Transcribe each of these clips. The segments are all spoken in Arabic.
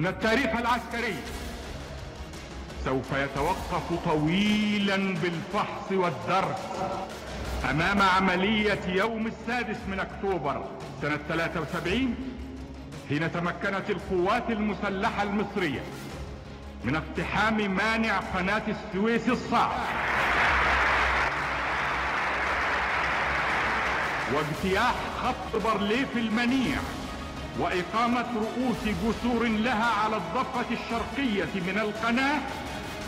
ان التاريخ العسكري سوف يتوقف طويلا بالفحص والدرس امام عملية يوم السادس من اكتوبر سنة 73 حين تمكنت القوات المسلحة المصرية من اقتحام مانع قناة السويس الصعب واجتياح خط برليف المنيع وإقامة رؤوس جسور لها على الضفة الشرقية من القناة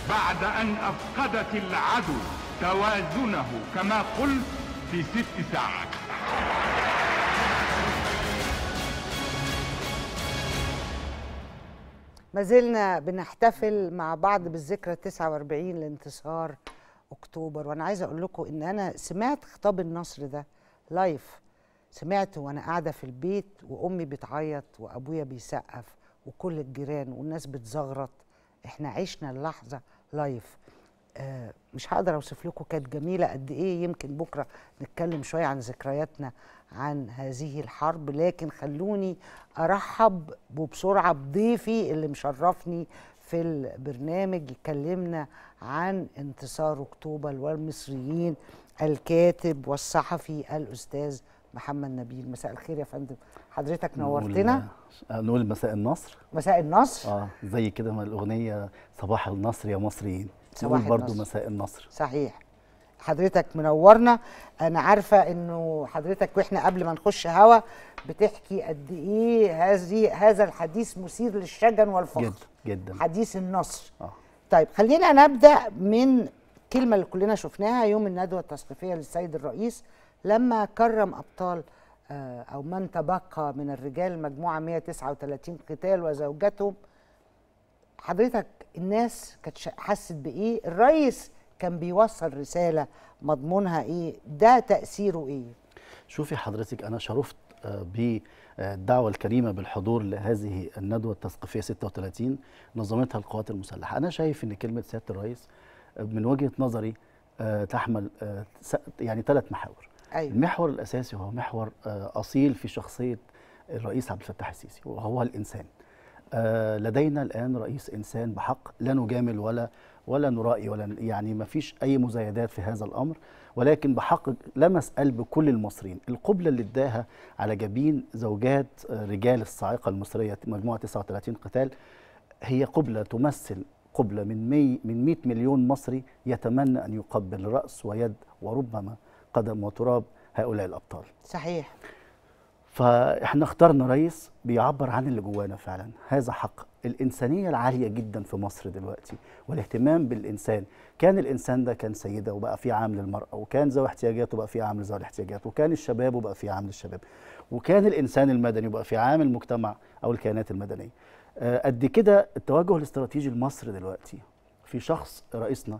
بعد أن أفقدت العدو توازنه كما قلت في ست ساعات ما زلنا بنحتفل مع بعض بالذكرى 49 لانتصار اكتوبر وانا عايزه اقول لكم ان انا سمعت خطاب النصر ده لايف سمعت وانا قاعده في البيت وامي بتعيط وابويا بيسقف وكل الجيران والناس بتزغرط احنا عشنا اللحظه لايف آه مش هقدر اوصف لكم كانت جميله قد ايه يمكن بكره نتكلم شويه عن ذكرياتنا عن هذه الحرب لكن خلوني ارحب وبسرعه بضيفي اللي مشرفني في البرنامج يكلمنا عن انتصار اكتوبر والمصريين الكاتب والصحفي الاستاذ محمد نبيل مساء الخير يا فندم حضرتك نورتنا آه، نقول مساء النصر مساء النصر اه زي كده ما الاغنيه صباح النصر يا مصريين صباح نقول برضو مساء النصر صحيح حضرتك منورنا انا عارفه انه حضرتك واحنا قبل ما نخش هوا بتحكي قد ايه هذه هذا الحديث مثير للشجن والفخر جدا جدا حديث النصر آه. طيب خلينا نبدا من الكلمه اللي كلنا شفناها يوم الندوه التثقيفيه للسيد الرئيس لما كرم ابطال آه، او من تبقى من الرجال مجموعه 139 قتال وزوجتهم حضرتك الناس كانت حست بايه الرئيس كان بيوصل رساله مضمونها ايه ده تاثيره ايه شوفي حضرتك انا شرفت آه، بالدعوة الكريمة بالحضور لهذه الندوة التثقيفية 36 نظمتها القوات المسلحة أنا شايف أن كلمة سيادة الرئيس آه، من وجهة نظري تحمل يعني ثلاث محاور أيوة. المحور الاساسي هو محور آه، اصيل في شخصيه الرئيس عبد الفتاح السيسي وهو الانسان آه، لدينا الان رئيس انسان بحق لا نجامل ولا ولا نرائي ولا يعني ما فيش اي مزايدات في هذا الامر ولكن بحق لمس قلب كل المصريين القبلة اللي اداها على جبين زوجات آه، رجال الصاعقة المصرية مجموعة 39 قتال هي قبلة تمثل قبلة من 100 من 100 مليون مصري يتمنى أن يقبل رأس ويد وربما قدم وتراب هؤلاء الابطال صحيح فاحنا اخترنا رئيس بيعبر عن اللي جوانا فعلا هذا حق الانسانيه العاليه جدا في مصر دلوقتي والاهتمام بالانسان كان الانسان ده كان سيده وبقى في عام للمراه وكان ذوي احتياجات وبقى في عام لذوي الاحتياجات وكان الشباب وبقى في عام للشباب وكان الانسان المدني وبقى في عام المجتمع او الكيانات المدنيه آه، قد كده التوجه الاستراتيجي لمصر دلوقتي في شخص رئيسنا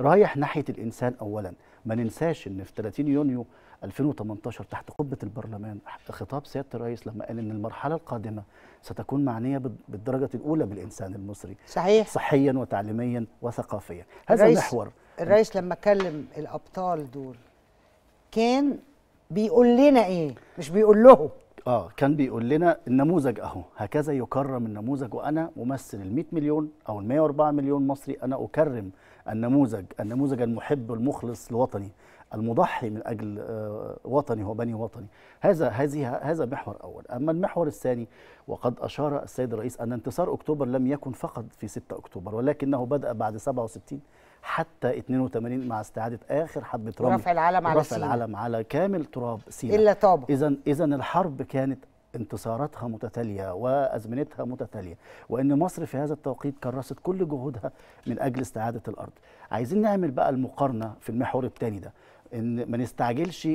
رايح ناحيه الانسان اولا ما ننساش ان في 30 يونيو 2018 تحت قبه البرلمان خطاب سياده الرئيس لما قال ان المرحله القادمه ستكون معنيه بالدرجه الاولى بالانسان المصري صحيح صحيا وتعليميا وثقافيا هذا الرئيس محور الرئيس لما كلم الابطال دول كان بيقول لنا ايه مش بيقول لهم اه كان بيقول لنا النموذج اهو هكذا يكرم النموذج وانا ممثل ال 100 مليون او ال 104 مليون مصري انا اكرم النموذج النموذج المحب المخلص لوطني المضحي من اجل آه، وطني وبني وطني هذا هذه هذا محور اول اما المحور الثاني وقد اشار السيد الرئيس ان انتصار اكتوبر لم يكن فقط في 6 اكتوبر ولكنه بدا بعد 67 حتى 82 مع استعاده اخر حبه رمل رفع العلم على رفع العلم على كامل تراب سيناء الا طابه اذا اذا الحرب كانت انتصاراتها متتالية وأزمنتها متتالية وأن مصر في هذا التوقيت كرست كل جهودها من أجل استعادة الأرض عايزين نعمل بقى المقارنة في المحور الثاني ده ان ما نستعجلش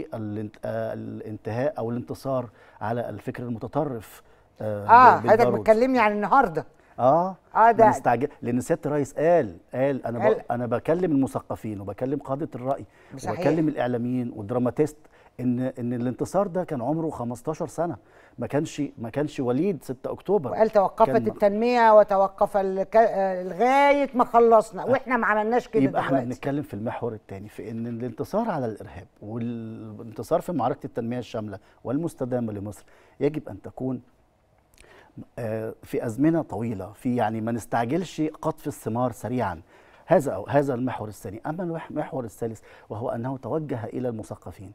الانتهاء او الانتصار على الفكر المتطرف اه, آه، حضرتك بتكلمني عن النهارده اه اه ده نستعجل لان سياده الرئيس قال قال انا قال. انا بكلم المثقفين وبكلم قاده الراي صحيح. وبكلم الاعلاميين والدراماتيست ان ان الانتصار ده كان عمره 15 سنه ما كانش ما كانش وليد 6 اكتوبر وقال توقفت التنميه وتوقف لغايه ما خلصنا أه، واحنا ما عملناش كده يبقى احنا بنتكلم في المحور الثاني في ان الانتصار على الارهاب والانتصار في معركه التنميه الشامله والمستدامه لمصر يجب ان تكون آه، في ازمنه طويله في يعني ما نستعجلش قطف الثمار سريعا هذا هذا المحور الثاني اما المحور الثالث وهو انه توجه الى المثقفين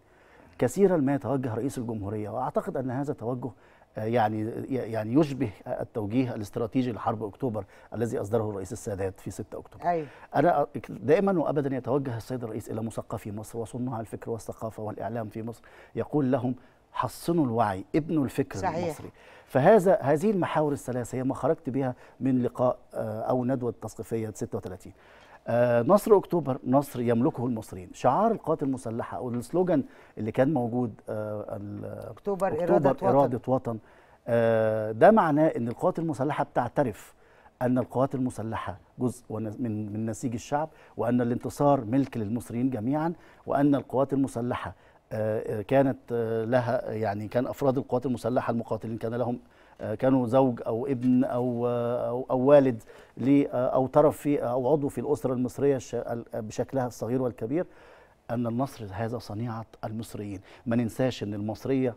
كثيرا ما يتوجه رئيس الجمهورية وأعتقد أن هذا التوجه آه، يعني يعني يشبه التوجيه الاستراتيجي لحرب اكتوبر الذي اصدره الرئيس السادات في 6 اكتوبر. أيوة. انا دائما وابدا يتوجه السيد الرئيس الى مثقفي مصر وصناع الفكر والثقافه والاعلام في مصر يقول لهم حصنوا الوعي ابنوا الفكر صحيح. المصري فهذا هذه المحاور الثلاث هي ما خرجت بها من لقاء آه، او ندوه تثقيفيه 36 آه، نصر اكتوبر نصر يملكه المصريين شعار القوات المسلحه او السلوجان اللي كان موجود آه، اكتوبر, أكتوبر إرادة, وطن. اراده وطن آه، ده معناه ان القوات المسلحه بتعترف ان القوات المسلحه جزء من من نسيج الشعب وان الانتصار ملك للمصريين جميعا وان القوات المسلحه كانت لها يعني كان افراد القوات المسلحه المقاتلين كان لهم آه، كانوا زوج او ابن او آه، او, أو والد آه، او طرف في او عضو في الاسره المصريه بشكلها الصغير والكبير ان النصر هذا صنيعه المصريين ما ننساش ان المصريه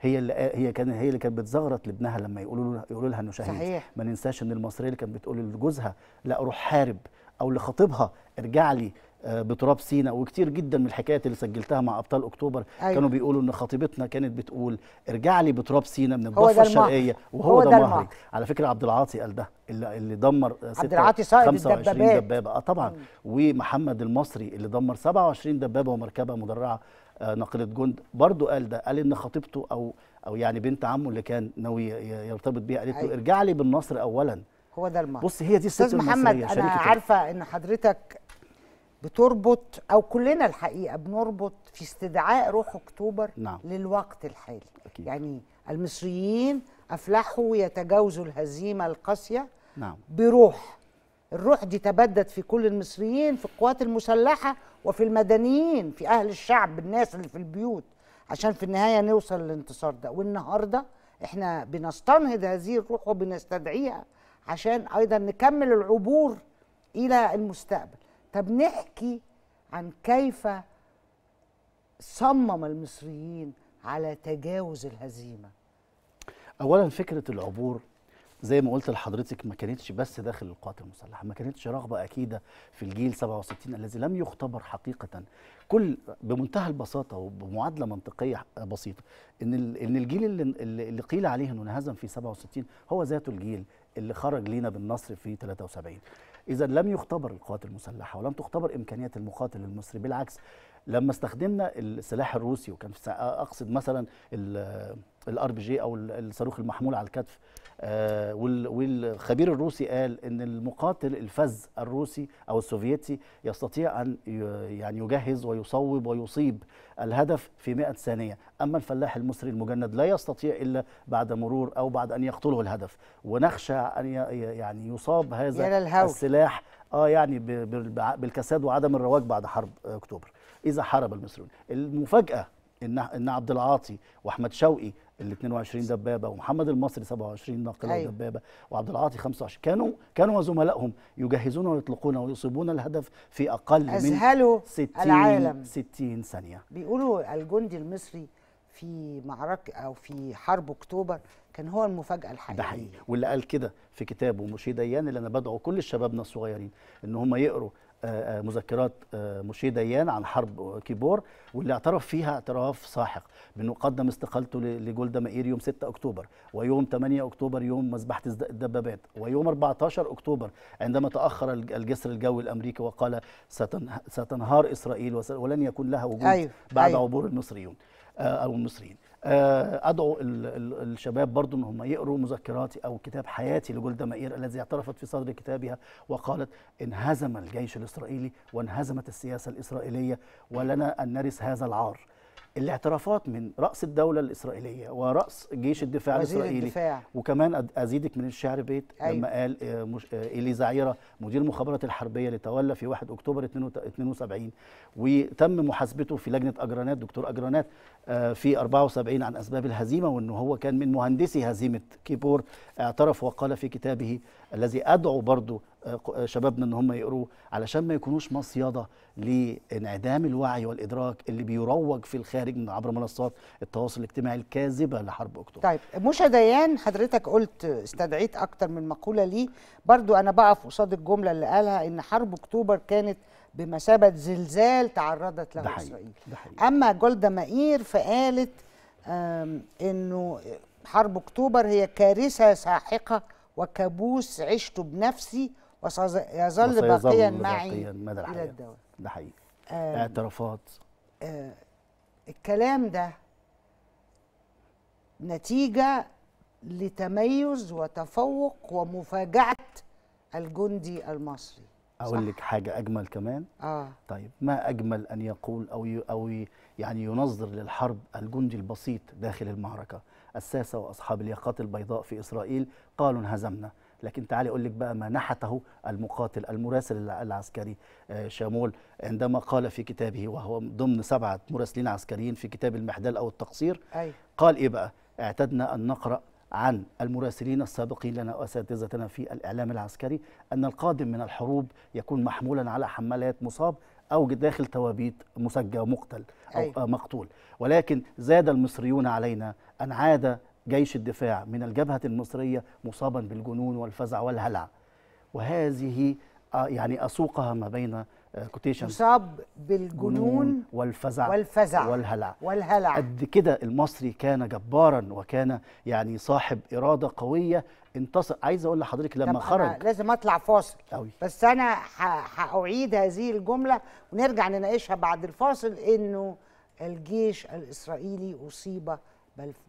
هي اللي هي كان هي اللي كانت بتزغرط لابنها لما يقولوا له يقولوا لها انه شهيد صحيح. ما ننساش ان المصريه اللي كانت بتقول لجوزها لا روح حارب او لخطيبها ارجع لي بتراب سينا وكتير جدا من الحكايات اللي سجلتها مع ابطال اكتوبر أيوة. كانوا بيقولوا ان خطيبتنا كانت بتقول ارجع لي بتراب سينا من الضفه الشرقيه وهو ده مهري على فكره عبد العاطي قال ده اللي, اللي دمر عبد العاطي صاحب 25 دبابه اه طبعا ومحمد المصري اللي دمر 27 دبابه ومركبه مدرعه آه، ناقله جند برضه قال ده قال ان خطيبته او او يعني بنت عمه اللي كان ناوي يرتبط بيها قالت له أيوة. ارجع لي بالنصر اولا هو ده المعنى بص هي دي الست المصريه محمد انا عارفه ان حضرتك بتربط او كلنا الحقيقه بنربط في استدعاء روح اكتوبر نعم. للوقت الحالي أكيد. يعني المصريين افلحوا يتجاوزوا الهزيمه القاسيه نعم. بروح الروح دي تبدت في كل المصريين في القوات المسلحه وفي المدنيين في اهل الشعب الناس اللي في البيوت عشان في النهايه نوصل للانتصار ده والنهارده احنا بنستنهض هذه الروح وبنستدعيها عشان ايضا نكمل العبور الى المستقبل طب نحكي عن كيف صمم المصريين على تجاوز الهزيمه اولا فكره العبور زي ما قلت لحضرتك ما كانتش بس داخل القوات المسلحه ما كانتش رغبه اكيده في الجيل 67 الذي لم يختبر حقيقه كل بمنتهى البساطه وبمعادله منطقيه بسيطه ان ان الجيل اللي, اللي قيل عليه انه انهزم في 67 هو ذاته الجيل اللي خرج لينا بالنصر في 73 إذا لم يختبر القوات المسلحة ولم تختبر إمكانيات المقاتل المصري بالعكس لما استخدمنا السلاح الروسي وكان اقصد مثلا الار بي جي او الصاروخ المحمول على الكتف آه، والخبير الروسي قال ان المقاتل الفز الروسي او السوفيتي يستطيع ان يعني يجهز ويصوب ويصيب الهدف في 100 ثانيه اما الفلاح المصري المجند لا يستطيع الا بعد مرور او بعد ان يقتله الهدف ونخشى ان يعني يصاب هذا السلاح اه يعني بالكساد وعدم الرواج بعد حرب اكتوبر اذا حارب المصريون المفاجاه ان ان عبد العاطي واحمد شوقي ال 22 دبابه ومحمد المصري 27 ناقله أيوة. ودبابه وعبد العاطي 25 كانوا كانوا وزملائهم يجهزون ويطلقون ويصيبون الهدف في اقل من 60 60 ثانيه بيقولوا الجندي المصري في معركه او في حرب اكتوبر كان هو المفاجاه الحقيقيه ده حقيقي واللي قال كده في كتابه مشي ديان اللي انا بدعو كل الشبابنا الصغيرين ان هم يقروا مذكرات آه، مشي ديان عن حرب كيبور واللي اعترف فيها اعتراف ساحق بانه قدم استقالته لجولدا مائير يوم 6 اكتوبر ويوم 8 اكتوبر يوم مذبحه الدبابات ويوم 14 اكتوبر عندما تاخر الجسر الجوي الامريكي وقال ستنهار اسرائيل ولن يكون لها وجود أيوه. بعد أيوه. عبور المصريون آه، او المصريين آه، ادعو الشباب برضو ان هم يقروا مذكراتي او كتاب حياتي لجولدا مائير الذي اعترفت في صدر كتابها وقالت انهزم الجيش الاسرائيلي وانهزمت السياسه الاسرائيليه ولنا ان نرث هذا العار الاعترافات من راس الدوله الاسرائيليه وراس جيش الدفاع وزير الاسرائيلي الدفاع. وكمان ازيدك من الشعر بيت أيوة. لما قال الي آه، آه، زعيره مدير المخابرات الحربيه اللي تولى في 1 اكتوبر 72 وتم محاسبته في لجنه اجرانات دكتور اجرانات آه، في 74 عن اسباب الهزيمه وان هو كان من مهندسي هزيمه كيبور اعترف وقال في كتابه الذي ادعو برضو آه، آه، شبابنا ان هم يقروه علشان ما يكونوش مصيده لانعدام الوعي والادراك اللي بيروج في الخارج من عبر منصات التواصل الاجتماعي الكاذبه لحرب اكتوبر. طيب مشا ديان حضرتك قلت استدعيت اكتر من مقوله ليه برضو انا بقف قصاد الجمله اللي قالها ان حرب اكتوبر كانت بمثابه زلزال تعرضت له ده اسرائيل. ده حقيقي. اما جولدا مائير فقالت انه حرب اكتوبر هي كارثه ساحقه وكابوس عشته بنفسي وسيظل باقيا معي مدى الى الدواء ده حقيقي آه اعترافات آه الكلام ده نتيجه لتميز وتفوق ومفاجاه الجندي المصري اقول لك حاجه اجمل كمان اه طيب ما اجمل ان يقول او او يعني ينظر للحرب الجندي البسيط داخل المعركه الساسة وأصحاب الياقات البيضاء في إسرائيل قالوا انهزمنا لكن تعالي أقول لك بقى ما نحته المقاتل المراسل العسكري آه، شامول عندما قال في كتابه وهو ضمن سبعة مراسلين عسكريين في كتاب المحدال أو التقصير أي. قال إيه بقى اعتدنا أن نقرأ عن المراسلين السابقين لنا واساتذتنا في الاعلام العسكري ان القادم من الحروب يكون محمولا على حمالات مصاب او داخل توابيت مسجى ومقتل او أي. أيوة. مقتول ولكن زاد المصريون علينا ان عاد جيش الدفاع من الجبهه المصريه مصابا بالجنون والفزع والهلع وهذه آه، يعني اسوقها ما بين كوتيشن آه، مصاب بالجنون والفزع والفزع والهلع والهلع قد كده المصري كان جبارا وكان يعني صاحب اراده قويه انتصر عايز اقول لحضرتك لما خرج لازم اطلع فاصل أوي. بس انا هاعيد هذه الجمله ونرجع نناقشها بعد الفاصل انه الجيش الاسرائيلي اصيب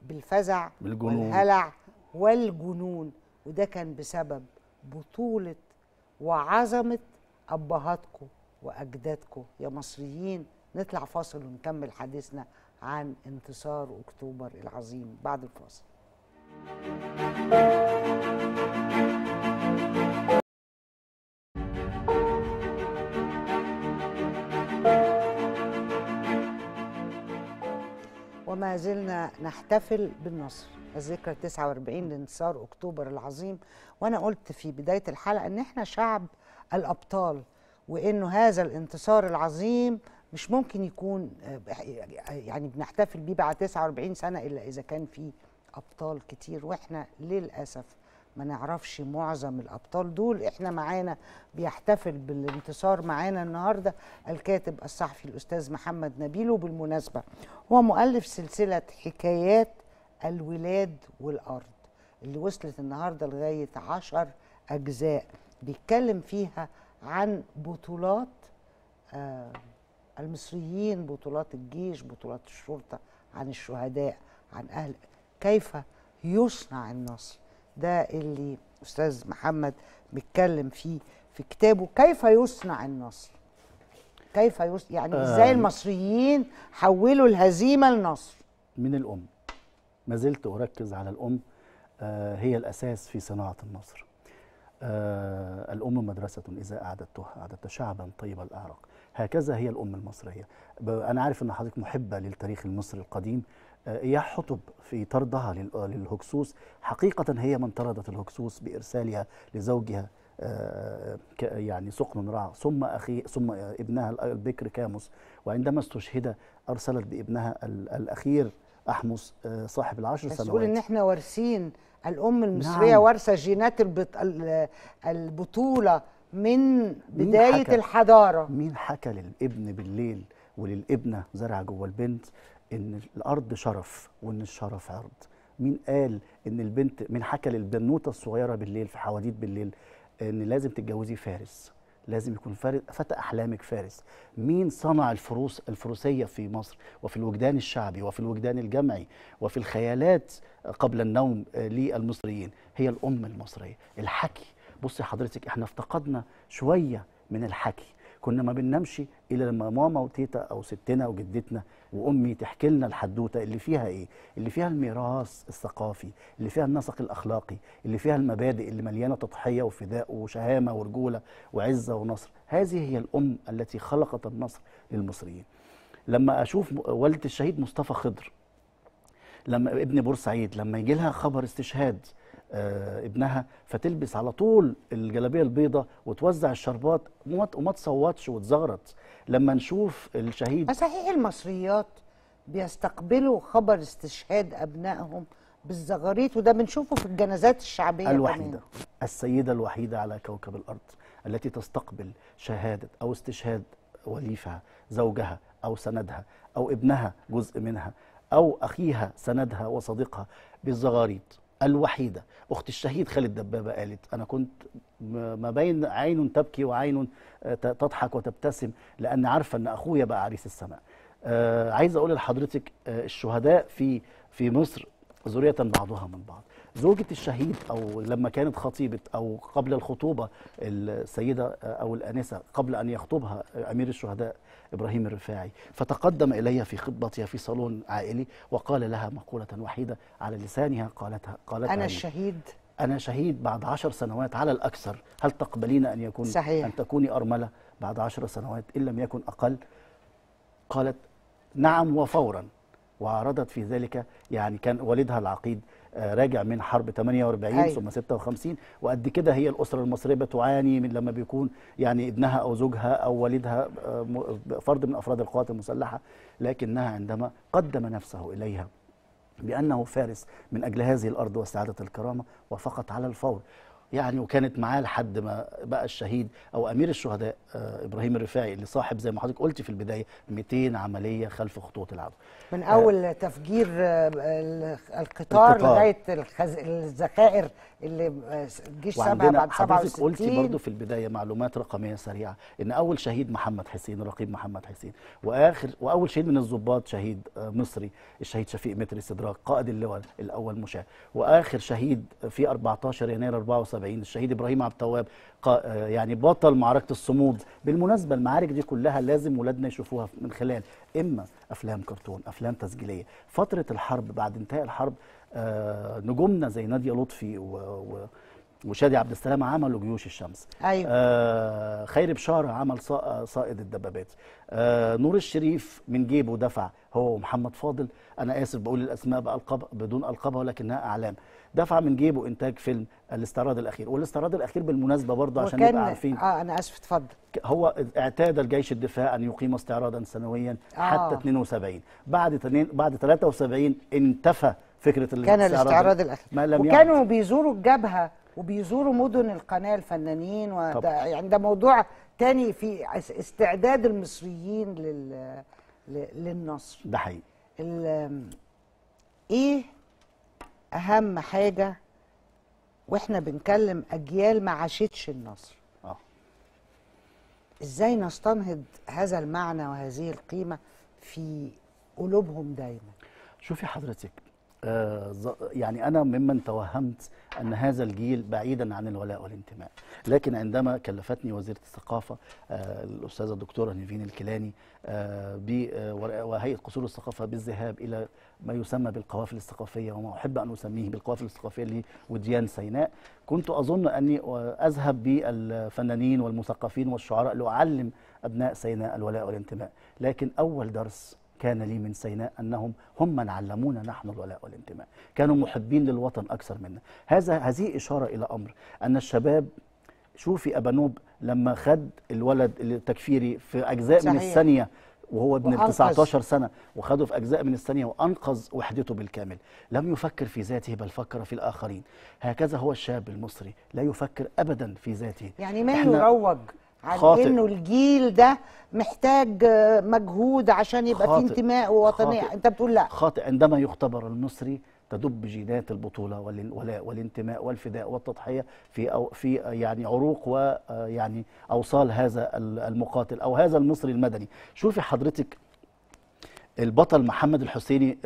بالفزع بالجنون. والهلع والجنون وده كان بسبب بطوله وعظمه ابهاتكم وأجدادكم يا مصريين نطلع فاصل ونكمل حديثنا عن انتصار أكتوبر العظيم بعد الفاصل وما زلنا نحتفل بالنصر الذكرى 49 لانتصار اكتوبر العظيم وانا قلت في بدايه الحلقه ان احنا شعب الابطال وانه هذا الانتصار العظيم مش ممكن يكون يعني بنحتفل بيه بعد 49 سنه الا اذا كان في ابطال كتير واحنا للاسف ما نعرفش معظم الابطال دول احنا معانا بيحتفل بالانتصار معانا النهارده الكاتب الصحفي الاستاذ محمد نبيل وبالمناسبه هو مؤلف سلسله حكايات الولاد والارض اللي وصلت النهارده لغايه 10 اجزاء بيتكلم فيها عن بطولات آه، المصريين بطولات الجيش بطولات الشرطة عن الشهداء عن أهل كيف يصنع النصر ده اللي أستاذ محمد بيتكلم فيه في كتابه كيف يصنع النصر كيف يصنع يعني آه، ازاي المصريين حولوا الهزيمة لنصر من الأم ما زلت أركز على الأم آه، هي الأساس في صناعة النصر آه الأم مدرسة إذا أعددتها أعددت شعبا طيب الأعراق هكذا هي الأم المصرية أنا عارف أن حضرتك محبة للتاريخ المصري القديم إياح آه، حطب في طردها للهكسوس حقيقة هي من طردت الهكسوس بإرسالها لزوجها آه، يعني سقن رع ثم أخي ثم ابنها البكر كاموس وعندما استشهد أرسلت بابنها الأخير أحمس آه، صاحب العشر سنوات بس ان احنا وارثين الام المصريه نعم. وارثه جينات البطوله من بدايه الحضاره مين حكى للابن بالليل وللابنه زرع جوه البنت ان الارض شرف وان الشرف عرض مين قال ان البنت مين حكى للبنوته الصغيره بالليل في حواديت بالليل ان لازم تتجوزي فارس لازم يكون فارس فتى احلامك فارس مين صنع الفروس الفروسيه في مصر وفي الوجدان الشعبي وفي الوجدان الجمعي وفي الخيالات قبل النوم آه، للمصريين هي الامه المصريه الحكي بصي حضرتك احنا افتقدنا شويه من الحكي كنا ما بننامش الا لما ماما وتيتا او ستنا وجدتنا وامي تحكي لنا الحدوته اللي فيها ايه؟ اللي فيها الميراث الثقافي، اللي فيها النسق الاخلاقي، اللي فيها المبادئ اللي مليانه تضحيه وفداء وشهامه ورجوله وعزه ونصر، هذه هي الام التي خلقت النصر للمصريين. لما اشوف والده الشهيد مصطفى خضر لما ابن بورسعيد لما يجي لها خبر استشهاد آه، ابنها فتلبس على طول الجلابيه البيضاء وتوزع الشربات وما تصوتش وتزغرط لما نشوف الشهيد صحيح المصريات بيستقبلوا خبر استشهاد ابنائهم بالزغاريت وده بنشوفه في الجنازات الشعبيه الوحيده كمان. السيده الوحيده على كوكب الارض التي تستقبل شهاده او استشهاد وليفها زوجها او سندها او ابنها جزء منها او اخيها سندها وصديقها بالزغاريت الوحيده اخت الشهيد خالد دبابه قالت انا كنت ما بين عين تبكي وعين آه، تضحك وتبتسم لان عارفه ان اخويا بقى عريس السماء آه، عايز اقول لحضرتك آه، الشهداء في في مصر ذريه بعضها من بعض زوجة الشهيد أو لما كانت خطيبة أو قبل الخطوبة السيدة أو الأنسة قبل أن يخطبها أمير الشهداء إبراهيم الرفاعي فتقدم إليها في خطبتها في صالون عائلي وقال لها مقولة وحيدة على لسانها قالتها, قالتها أنا الشهيد أنا شهيد بعد عشر سنوات على الأكثر هل تقبلين أن يكون صحيح. أن تكوني أرملة بعد عشر سنوات إن لم يكن أقل قالت نعم وفورا وعرضت في ذلك يعني كان والدها العقيد آه، راجع من حرب 48 أيوة. ثم 56 وقد كده هي الاسره المصريه بتعاني من لما بيكون يعني ابنها او زوجها او والدها آه، فرد من افراد القوات المسلحه لكنها عندما قدم نفسه اليها بأنه فارس من أجل هذه الأرض واستعاده الكرامة وفقط على الفور يعني وكانت معاه لحد ما بقى الشهيد او امير الشهداء آه، ابراهيم الرفاعي اللي صاحب زي ما حضرتك قلت في البدايه 200 عمليه خلف خطوط العدو من آه، اول آه تفجير القطار لغايه الخز... الذخائر اللي الجيش آه، سبعه بعد 67 حضرتك قلتي برضه في البدايه معلومات رقميه سريعه ان اول شهيد محمد حسين الرقيب محمد حسين واخر واول شهيد من الضباط شهيد مصري الشهيد شفيق متري استدراك قائد اللواء الاول مشاه واخر شهيد في 14 يناير 74 73 الشهيد ابراهيم عبد التواب آه، يعني بطل معركه الصمود بالمناسبه المعارك دي كلها لازم ولادنا يشوفوها من خلال اما افلام كرتون افلام تسجيليه فتره الحرب بعد انتهاء الحرب آه، نجومنا زي ناديه لطفي و, وشادي عبد السلام عملوا جيوش الشمس أيوة. آه خير بشارة عمل آه، صائد الدبابات آه، نور الشريف من جيبه دفع هو ومحمد فاضل انا اسف بقول الاسماء بألقب بدون القابها ولكنها اعلام دفع من جيبه انتاج فيلم الاستعراض الاخير والاستعراض الاخير بالمناسبه برضه عشان نبقى عارفين اه انا اسف اتفضل هو اعتاد الجيش الدفاع ان يقيم استعراضا سنويا آه. حتى 72 بعد تنين بعد 73 انتفى فكره الاستعراض كان الاستعراض الاخير ما لم وكانوا يعني. بيزوروا الجبهه وبيزوروا مدن القناه الفنانين وده يعني ده موضوع تاني في استعداد المصريين لل للنصر ده حقيقي ايه اهم حاجه واحنا بنكلم اجيال ما عاشتش النصر اه ازاي نستنهض هذا المعنى وهذه القيمه في قلوبهم دايما شوفي حضرتك آه، يعني أنا ممن توهمت أن هذا الجيل بعيدا عن الولاء والانتماء لكن عندما كلفتني وزيرة الثقافة آه، الأستاذة الدكتورة نيفين الكيلاني آه، وهيئة قصور الثقافة بالذهاب إلى ما يسمى بالقوافل الثقافية وما أحب أن أسميه بالقوافل الثقافية لوديان سيناء كنت أظن أني أذهب بالفنانين والمثقفين والشعراء لأعلم أبناء سيناء الولاء والانتماء لكن أول درس كان لي من سيناء أنهم هم من علمونا نحن الولاء والانتماء كانوا محبين للوطن أكثر منا هذا هذه إشارة إلى أمر أن الشباب شوفي أبانوب لما خد الولد التكفيري في أجزاء صحيح. من الثانية وهو ابن 19 سنة وخده في أجزاء من الثانية وأنقذ وحدته بالكامل لم يفكر في ذاته بل فكر في الآخرين هكذا هو الشاب المصري لا يفكر أبدا في ذاته يعني ما يروج عن خاطئ. انه الجيل ده محتاج آه، مجهود عشان يبقى خاطئ. في انتماء ووطنيه خاطئ. انت بتقول لا خاطئ عندما يختبر المصري تدب جينات البطولة والولاء والانتماء والفداء والتضحية في أو في آه، يعني عروق ويعني آه، أوصال هذا المقاتل أو هذا المصري المدني شوفي حضرتك البطل محمد الحسيني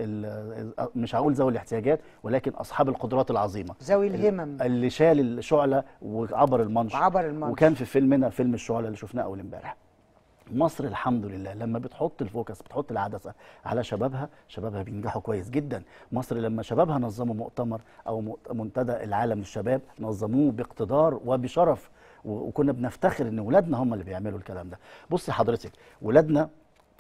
مش هقول ذوي الاحتياجات ولكن اصحاب القدرات العظيمه ذوي الهمم اللي شال الشعله وعبر المنش وعبر المنش وكان في فيلمنا فيلم الشعله اللي شفناه اول امبارح مصر الحمد لله لما بتحط الفوكس بتحط العدسه على شبابها شبابها بينجحوا كويس جدا مصر لما شبابها نظموا مؤتمر او منتدى العالم للشباب نظموه باقتدار وبشرف وكنا بنفتخر ان ولادنا هم اللي بيعملوا الكلام ده بصي حضرتك ولادنا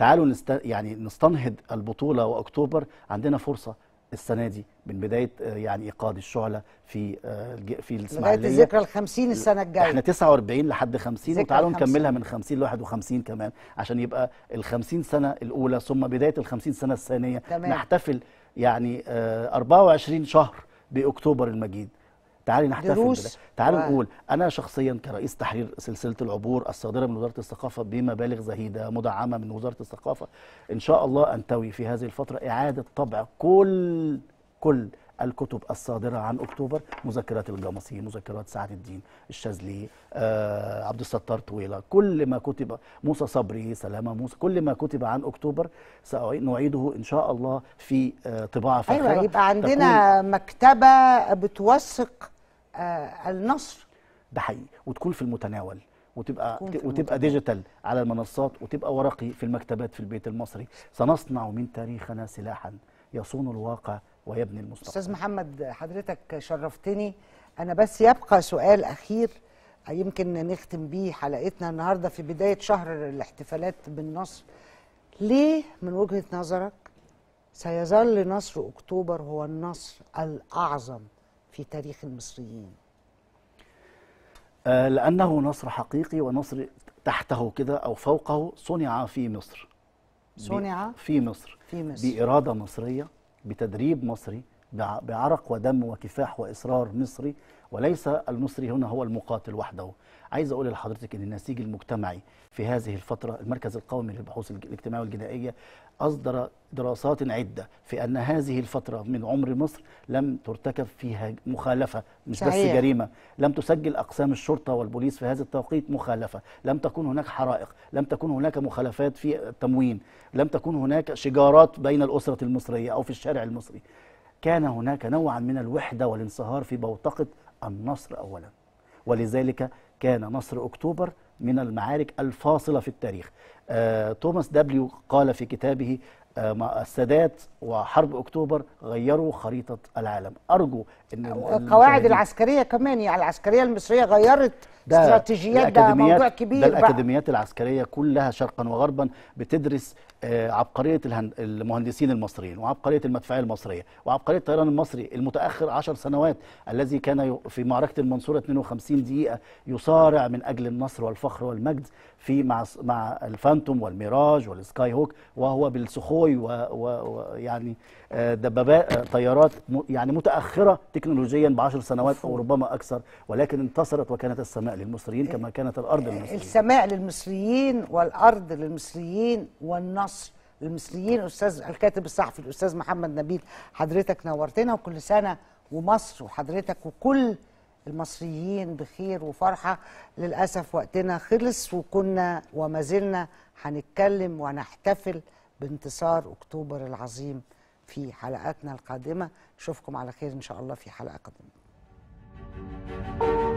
تعالوا نست... يعني نستنهض البطوله واكتوبر عندنا فرصه السنه دي من بدايه آه، يعني ايقاد الشعله في آه، في الاسماعيليه بدايه الذكرى ال 50 السنه الجايه احنا 49 لحد 50 وتعالوا نكملها من 50 ل 51 كمان عشان يبقى ال 50 سنه الاولى ثم بدايه ال 50 سنه الثانيه تمام. نحتفل يعني 24 آه، شهر باكتوبر المجيد تعالي نحتفل بده تعالي و... نقول انا شخصيا كرئيس تحرير سلسله العبور الصادره من وزاره الثقافه بمبالغ زهيده مدعمه من وزاره الثقافه ان شاء الله انتوي في هذه الفتره اعاده طبع كل كل الكتب الصادرة عن أكتوبر مذكرات الجامصي مذكرات سعد الدين الشاذلي آه، عبد الستار طويلة كل ما كتب موسى صبري سلامة موسى كل ما كتب عن أكتوبر سنعيده إن شاء الله في آه، طباعة فاخرة أيوة يبقى عندنا مكتبة بتوثق آه، النشر ده حقيقي وتكون في المتناول وتبقى في وتبقى ديجيتال على المنصات وتبقى ورقي في المكتبات في البيت المصري سنصنع من تاريخنا سلاحا يصون الواقع ويبني المستقبل استاذ محمد حضرتك شرفتني انا بس يبقى سؤال اخير يمكن نختم بيه حلقتنا النهارده في بدايه شهر الاحتفالات بالنصر ليه من وجهه نظرك سيظل نصر اكتوبر هو النصر الاعظم في تاريخ المصريين آه، لأنه نصر حقيقي ونصر تحته كده أو فوقه صنع في مصر صنع في مصر في مصر بإرادة مصرية بتدريب مصري بعرق ودم وكفاح وإصرار مصري وليس المصري هنا هو المقاتل وحده عايز اقول لحضرتك ان النسيج المجتمعي في هذه الفتره المركز القومي للبحوث الاجتماعيه والجنائيه اصدر دراسات عده في ان هذه الفتره من عمر مصر لم ترتكب فيها مخالفه مش صحيح. بس جريمه لم تسجل اقسام الشرطه والبوليس في هذا التوقيت مخالفه لم تكن هناك حرائق لم تكن هناك مخالفات في التموين لم تكن هناك شجارات بين الاسره المصريه او في الشارع المصري كان هناك نوعا من الوحدة والانصهار في بوتقة النصر أولا ولذلك كان نصر أكتوبر من المعارك الفاصلة في التاريخ آه، توماس دبليو قال في كتابه آه، السادات وحرب اكتوبر غيروا خريطه العالم ارجو ان القواعد العسكريه كمان يعني العسكريه المصريه غيرت ده استراتيجيات ده موضوع كبير ده الاكاديميات بقى. العسكريه كلها شرقا وغربا بتدرس آه، عبقريه المهندسين المصريين وعبقريه المدفعيه المصريه وعبقريه الطيران المصري المتاخر 10 سنوات الذي كان في معركه المنصوره 52 دقيقه يصارع من اجل النصر والفخر والمجد في مع مع الفانتوم والميراج والسكاي هوك وهو بالسخوي ويعني آه، دبابات آه، طيارات يعني متاخره تكنولوجيا ب 10 سنوات او ربما اكثر ولكن انتصرت وكانت السماء للمصريين كما كانت الارض آه، للمصريين السماء للمصريين والارض للمصريين والنصر للمصريين استاذ الكاتب الصحفي الاستاذ محمد نبيل حضرتك نورتنا وكل سنه ومصر وحضرتك وكل المصريين بخير وفرحة للأسف وقتنا خلص وكنا وما زلنا هنتكلم ونحتفل بانتصار أكتوبر العظيم في حلقاتنا القادمة نشوفكم على خير إن شاء الله في حلقة قادمة